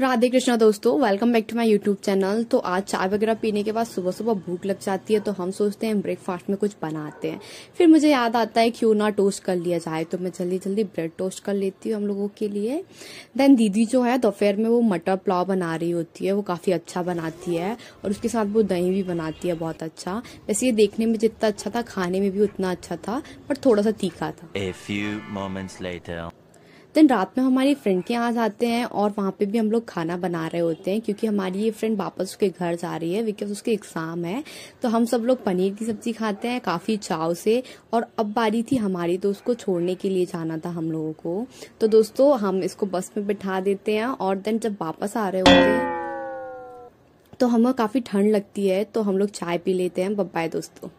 राधे कृष्णा दोस्तों welcome back to my YouTube channel तो आज चाय वगैरह पीने के बाद सुबह सुबह भूख लग जाती है तो हम सोचते हैं ब्रेकफास्ट में कुछ बनाते हैं फिर मुझे याद आता है क्यों ना टोस्ट कर लिया जाए तो मैं जल्दी जल्दी ब्रेड टोस्ट कर लेती हूँ हम लोगों के लिए देन दीदी जो है दोपहर में वो मटर पुलाव बना रही होती है वो काफ़ी अच्छा बनाती है और उसके साथ वो दही भी बनाती है बहुत अच्छा वैसे ये देखने में जितना अच्छा था खाने में भी उतना अच्छा था पर थोड़ा सा तीखा था देन रात में हमारी फ्रेंड के यहाँ जाते हैं और वहाँ पे भी हम लोग खाना बना रहे होते हैं क्योंकि हमारी ये फ्रेंड वापस उसके घर जा रही है बिकॉज उसके एग्ज़ाम है तो हम सब लोग पनीर की सब्जी खाते हैं काफ़ी चाव से और अब बारी थी हमारी तो उसको छोड़ने के लिए जाना था हम लोगों को तो दोस्तों हम इसको बस में बिठा देते हैं और देन जब वापस आ रहे होते हैं तो हमें काफ़ी ठंड लगती है तो हम लोग चाय पी लेते हैं बब्बाए दोस्तों